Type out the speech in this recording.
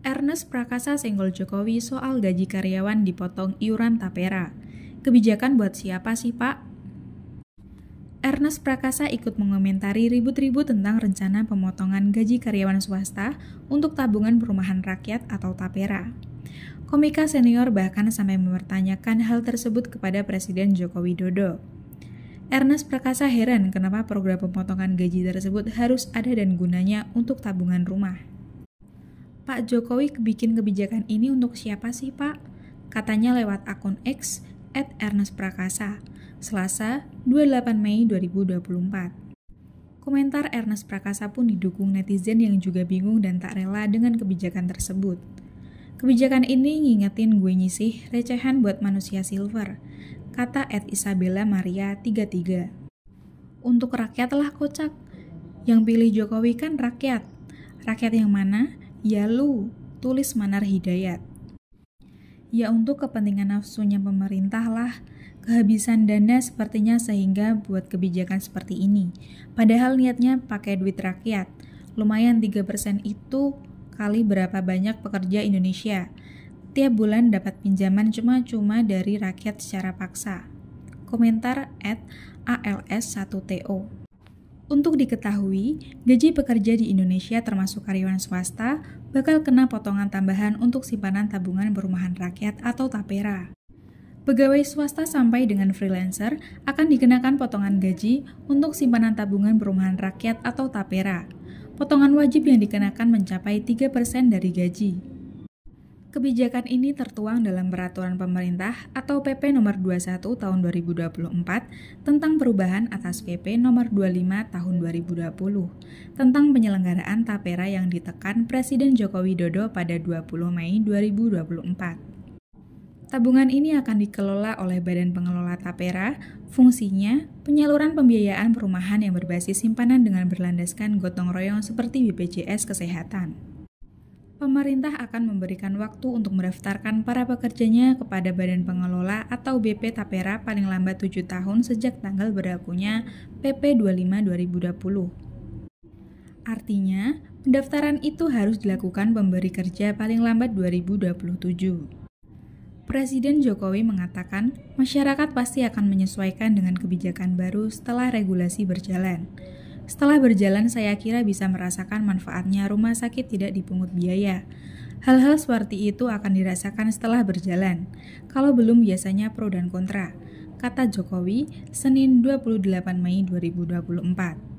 Ernest Prakasa senggol Jokowi soal gaji karyawan dipotong iuran tapera. Kebijakan buat siapa sih, Pak? Ernest Prakasa ikut mengomentari ribut-ribut tentang rencana pemotongan gaji karyawan swasta untuk tabungan perumahan rakyat atau tapera. Komika senior bahkan sampai mempertanyakan hal tersebut kepada Presiden Joko Widodo. Ernest Prakasa heran kenapa program pemotongan gaji tersebut harus ada dan gunanya untuk tabungan rumah. Pak Jokowi bikin kebijakan ini untuk siapa sih Pak? Katanya lewat akun X at Ernest Prakasa, Selasa 28 Mei 2024. Komentar Ernest Prakasa pun didukung netizen yang juga bingung dan tak rela dengan kebijakan tersebut. Kebijakan ini ngingetin gue nyisih recehan buat manusia silver, kata at Isabella Maria 33. Untuk lah kocak. Yang pilih Jokowi kan rakyat. Rakyat yang mana? Yalu, tulis Manar Hidayat. Ya untuk kepentingan nafsunya pemerintahlah, kehabisan dana sepertinya sehingga buat kebijakan seperti ini. Padahal niatnya pakai duit rakyat. Lumayan 3% itu kali berapa banyak pekerja Indonesia. Tiap bulan dapat pinjaman cuma-cuma dari rakyat secara paksa. Komentar at ALS1TO untuk diketahui, gaji pekerja di Indonesia termasuk karyawan swasta bakal kena potongan tambahan untuk simpanan tabungan perumahan rakyat atau TAPERA. Pegawai swasta sampai dengan freelancer akan dikenakan potongan gaji untuk simpanan tabungan perumahan rakyat atau TAPERA. Potongan wajib yang dikenakan mencapai 3% dari gaji. Kebijakan ini tertuang dalam Peraturan Pemerintah atau PP Nomor 21 Tahun 2024 tentang perubahan atas PP Nomor 25 Tahun 2020 tentang penyelenggaraan tapera yang ditekan Presiden Joko Widodo pada 20 Mei 2024. Tabungan ini akan dikelola oleh Badan Pengelola Tapera. Fungsinya, penyaluran pembiayaan perumahan yang berbasis simpanan dengan berlandaskan gotong royong seperti BPJS Kesehatan pemerintah akan memberikan waktu untuk mendaftarkan para pekerjanya kepada Badan Pengelola atau BP Tapera paling lambat 7 tahun sejak tanggal berlakunya PP 25 2020. Artinya, pendaftaran itu harus dilakukan pemberi kerja paling lambat 2027. Presiden Jokowi mengatakan, masyarakat pasti akan menyesuaikan dengan kebijakan baru setelah regulasi berjalan. Setelah berjalan, saya kira bisa merasakan manfaatnya rumah sakit tidak dipungut biaya. Hal-hal seperti itu akan dirasakan setelah berjalan. Kalau belum biasanya pro dan kontra, kata Jokowi, Senin 28 Mei 2024.